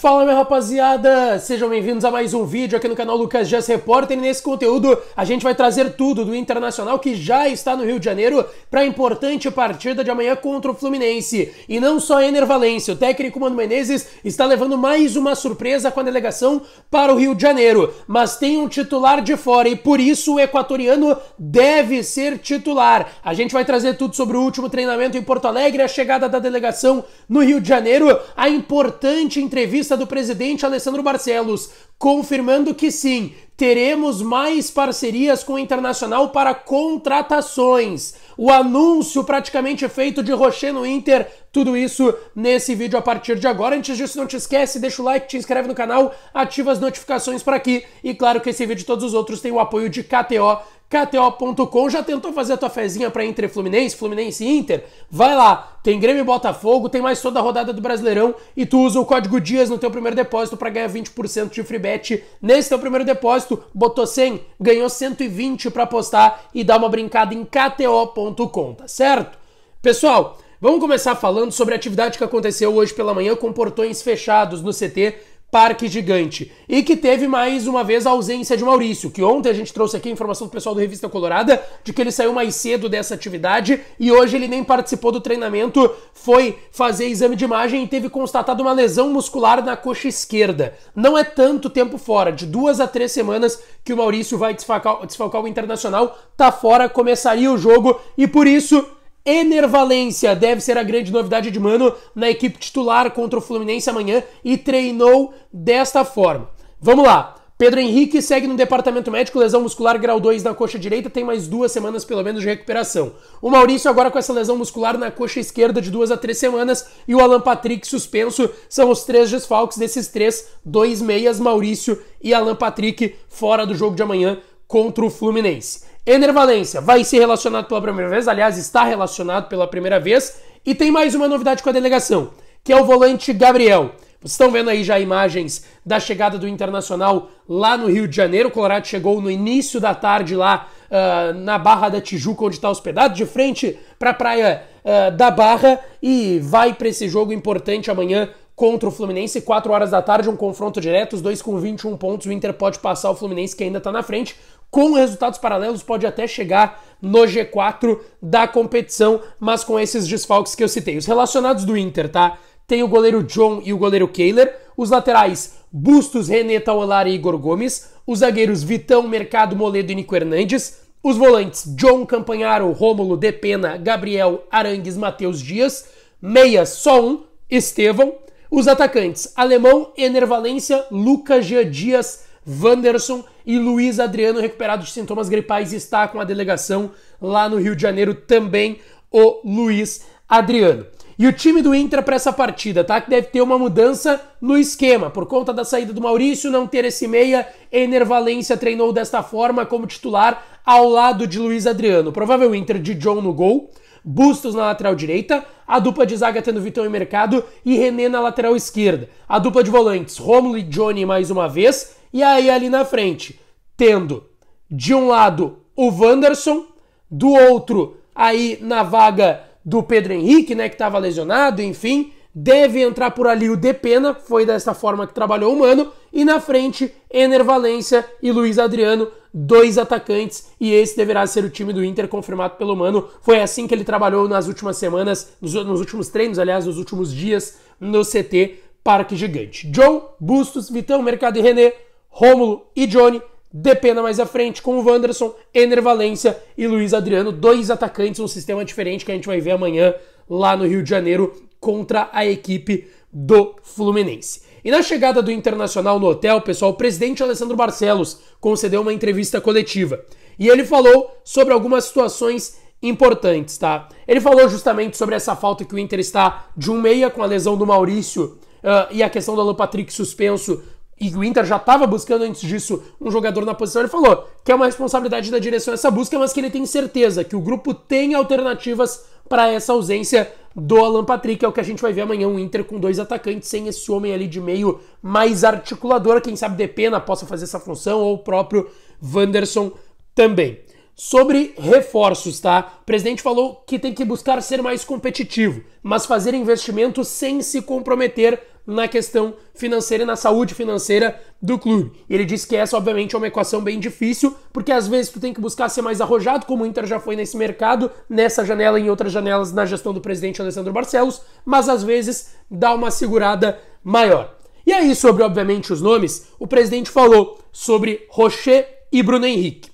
Fala minha rapaziada, sejam bem-vindos a mais um vídeo aqui no canal Lucas Dias Repórter e nesse conteúdo a gente vai trazer tudo do Internacional que já está no Rio de Janeiro para a importante partida de amanhã contra o Fluminense. E não só Ener Valência, o técnico Mano Menezes está levando mais uma surpresa com a delegação para o Rio de Janeiro, mas tem um titular de fora e por isso o equatoriano deve ser titular. A gente vai trazer tudo sobre o último treinamento em Porto Alegre, a chegada da delegação no Rio de Janeiro, a importante entrevista entrevista do presidente Alessandro Barcelos, confirmando que sim, teremos mais parcerias com o Internacional para contratações. O anúncio praticamente feito de Rocher no Inter, tudo isso nesse vídeo a partir de agora. Antes disso, não te esquece, deixa o like, te inscreve no canal, ativa as notificações por aqui. E claro que esse vídeo e todos os outros têm o apoio de KTO KTO.com já tentou fazer a tua fezinha para Inter Fluminense, Fluminense Inter? Vai lá, tem Grêmio e Botafogo, tem mais toda a rodada do Brasileirão e tu usa o código DIAS no teu primeiro depósito para ganhar 20% de free bet. Nesse teu primeiro depósito, botou 100, ganhou 120 para apostar e dar uma brincada em KTO.com, tá certo? Pessoal, vamos começar falando sobre a atividade que aconteceu hoje pela manhã com portões fechados no CT Parque Gigante. E que teve mais uma vez a ausência de Maurício, que ontem a gente trouxe aqui a informação do pessoal do Revista Colorada de que ele saiu mais cedo dessa atividade e hoje ele nem participou do treinamento, foi fazer exame de imagem e teve constatado uma lesão muscular na coxa esquerda. Não é tanto tempo fora, de duas a três semanas que o Maurício vai desfalcar, desfalcar o Internacional, tá fora, começaria o jogo e por isso Enervalência deve ser a grande novidade de Mano na equipe titular contra o Fluminense amanhã e treinou desta forma. Vamos lá. Pedro Henrique segue no departamento médico, lesão muscular grau 2 na coxa direita, tem mais duas semanas pelo menos de recuperação. O Maurício agora com essa lesão muscular na coxa esquerda de duas a três semanas e o Alan Patrick suspenso. São os três desfalques desses três, dois meias, Maurício e Alan Patrick, fora do jogo de amanhã contra o Fluminense. Enervalência vai ser relacionado pela primeira vez, aliás, está relacionado pela primeira vez. E tem mais uma novidade com a delegação, que é o volante Gabriel. Vocês estão vendo aí já imagens da chegada do Internacional lá no Rio de Janeiro. O Colorado chegou no início da tarde lá uh, na Barra da Tijuca, onde está hospedado, de frente para a praia uh, da Barra e vai para esse jogo importante amanhã contra o Fluminense, 4 horas da tarde, um confronto direto, os dois com 21 pontos, o Inter pode passar o Fluminense que ainda está na frente com resultados paralelos, pode até chegar no G4 da competição, mas com esses desfalques que eu citei. Os relacionados do Inter, tá? Tem o goleiro John e o goleiro Kehler, os laterais Bustos, René Taolari e Igor Gomes, os zagueiros Vitão, Mercado, Moledo e Nico Hernandes, os volantes John Campanharo, Rômulo, Depena, Gabriel, Arangues, Matheus Dias, meia só um, Estevão, os atacantes Alemão, Enervalência, Lucas Gia Dias, Wanderson e Luiz Adriano, recuperado de sintomas gripais, está com a delegação lá no Rio de Janeiro também, o Luiz Adriano. E o time do Inter para essa partida, tá? Que deve ter uma mudança no esquema. Por conta da saída do Maurício, não ter esse meia, Enervalência treinou desta forma como titular ao lado de Luiz Adriano. Provável Inter de John no gol, Bustos na lateral direita, a dupla de zaga tendo Vitão e Mercado e René na lateral esquerda. A dupla de volantes, Romulo e Johnny mais uma vez, e aí ali na frente, tendo de um lado o Wanderson, do outro aí na vaga do Pedro Henrique, né, que estava lesionado, enfim, deve entrar por ali o Depena, foi dessa forma que trabalhou o Mano, e na frente Ener Valência e Luiz Adriano, dois atacantes, e esse deverá ser o time do Inter confirmado pelo Mano. Foi assim que ele trabalhou nas últimas semanas, nos, nos últimos treinos, aliás, nos últimos dias no CT Parque Gigante. Joe, Bustos, Vitão, Mercado e René Rômulo e Johnny. Depena mais à frente com o Wanderson, Ener Valência e Luiz Adriano, dois atacantes, um sistema diferente que a gente vai ver amanhã lá no Rio de Janeiro contra a equipe do Fluminense. E na chegada do Internacional no hotel, pessoal, o presidente Alessandro Barcelos concedeu uma entrevista coletiva. E ele falou sobre algumas situações importantes, tá? Ele falou justamente sobre essa falta que o Inter está de um meia com a lesão do Maurício uh, e a questão do Alan Patrick suspenso e o Inter já estava buscando antes disso um jogador na posição, ele falou que é uma responsabilidade da direção essa busca, mas que ele tem certeza que o grupo tem alternativas para essa ausência do Alan Patrick. É o que a gente vai ver amanhã, um Inter com dois atacantes, sem esse homem ali de meio mais articulador, quem sabe Depena possa fazer essa função, ou o próprio Wanderson também. Sobre reforços, tá? O presidente falou que tem que buscar ser mais competitivo, mas fazer investimento sem se comprometer na questão financeira e na saúde financeira do clube. ele disse que essa, obviamente, é uma equação bem difícil, porque às vezes tu tem que buscar ser mais arrojado, como o Inter já foi nesse mercado, nessa janela e em outras janelas na gestão do presidente Alessandro Barcelos, mas às vezes dá uma segurada maior. E aí, sobre, obviamente, os nomes, o presidente falou sobre Rocher e Bruno Henrique.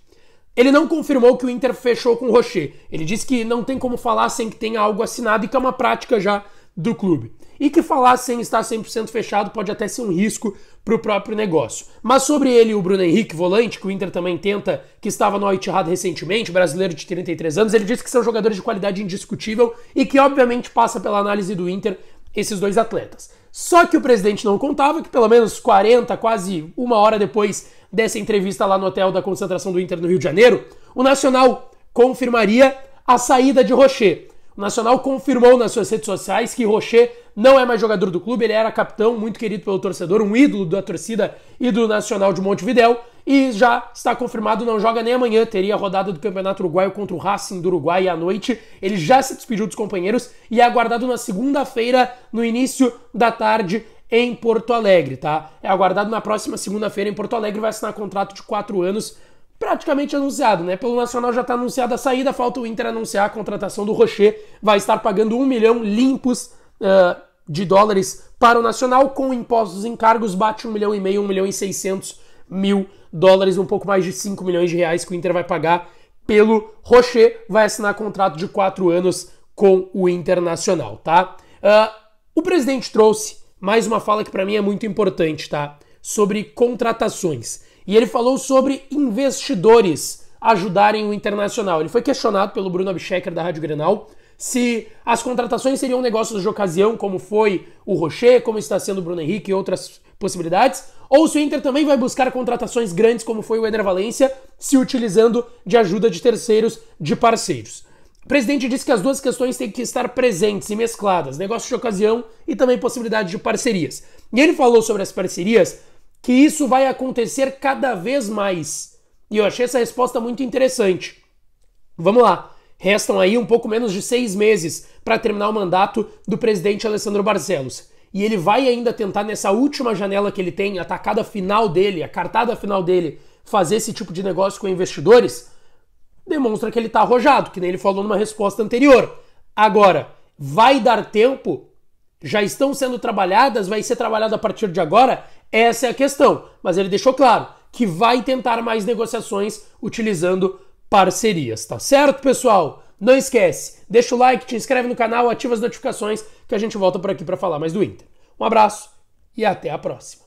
Ele não confirmou que o Inter fechou com o Rocher. Ele disse que não tem como falar sem que tenha algo assinado e que é uma prática já do clube. E que falar sem estar 100% fechado pode até ser um risco para o próprio negócio. Mas sobre ele, o Bruno Henrique, volante, que o Inter também tenta, que estava no al recentemente, brasileiro de 33 anos, ele disse que são jogadores de qualidade indiscutível e que obviamente passa pela análise do Inter esses dois atletas. Só que o presidente não contava que pelo menos 40, quase uma hora depois dessa entrevista lá no hotel da concentração do Inter no Rio de Janeiro, o Nacional confirmaria a saída de Rocher. O Nacional confirmou nas suas redes sociais que Rocher não é mais jogador do clube, ele era capitão, muito querido pelo torcedor, um ídolo da torcida e do Nacional de Montevidéu, e já está confirmado, não joga nem amanhã, teria a rodada do Campeonato Uruguaio contra o Racing do Uruguai à noite. Ele já se despediu dos companheiros e é aguardado na segunda-feira, no início da tarde, em Porto Alegre, tá? É aguardado na próxima segunda-feira em Porto Alegre, vai assinar contrato de quatro anos praticamente anunciado, né? Pelo Nacional já está anunciada a saída, falta o Inter anunciar a contratação do Rocher. Vai estar pagando um milhão limpos uh, de dólares para o Nacional, com impostos e encargos, bate um milhão e meio, um milhão e seiscentos mil dólares, um pouco mais de 5 milhões de reais que o Inter vai pagar pelo Rocher. Vai assinar contrato de 4 anos com o Internacional, tá? Uh, o presidente trouxe mais uma fala que para mim é muito importante, tá? Sobre contratações. E ele falou sobre investidores ajudarem o Internacional. Ele foi questionado pelo Bruno Abschecker da Rádio Grenal se as contratações seriam negócios de ocasião, como foi o Rocher, como está sendo o Bruno Henrique e outras possibilidades, ou se o Inter também vai buscar contratações grandes, como foi o Eder Valência, se utilizando de ajuda de terceiros, de parceiros. O presidente disse que as duas questões têm que estar presentes e mescladas, negócio de ocasião e também possibilidade de parcerias. E ele falou sobre as parcerias que isso vai acontecer cada vez mais. E eu achei essa resposta muito interessante. Vamos lá. Restam aí um pouco menos de seis meses para terminar o mandato do presidente Alessandro Barcelos. E ele vai ainda tentar, nessa última janela que ele tem, a tacada final dele, a cartada final dele, fazer esse tipo de negócio com investidores. Demonstra que ele está arrojado, que nem ele falou numa resposta anterior. Agora, vai dar tempo? Já estão sendo trabalhadas? Vai ser trabalhado a partir de agora? Essa é a questão. Mas ele deixou claro que vai tentar mais negociações utilizando parcerias, tá certo, pessoal? Não esquece, deixa o like, te inscreve no canal, ativa as notificações que a gente volta por aqui para falar mais do Inter. Um abraço e até a próxima.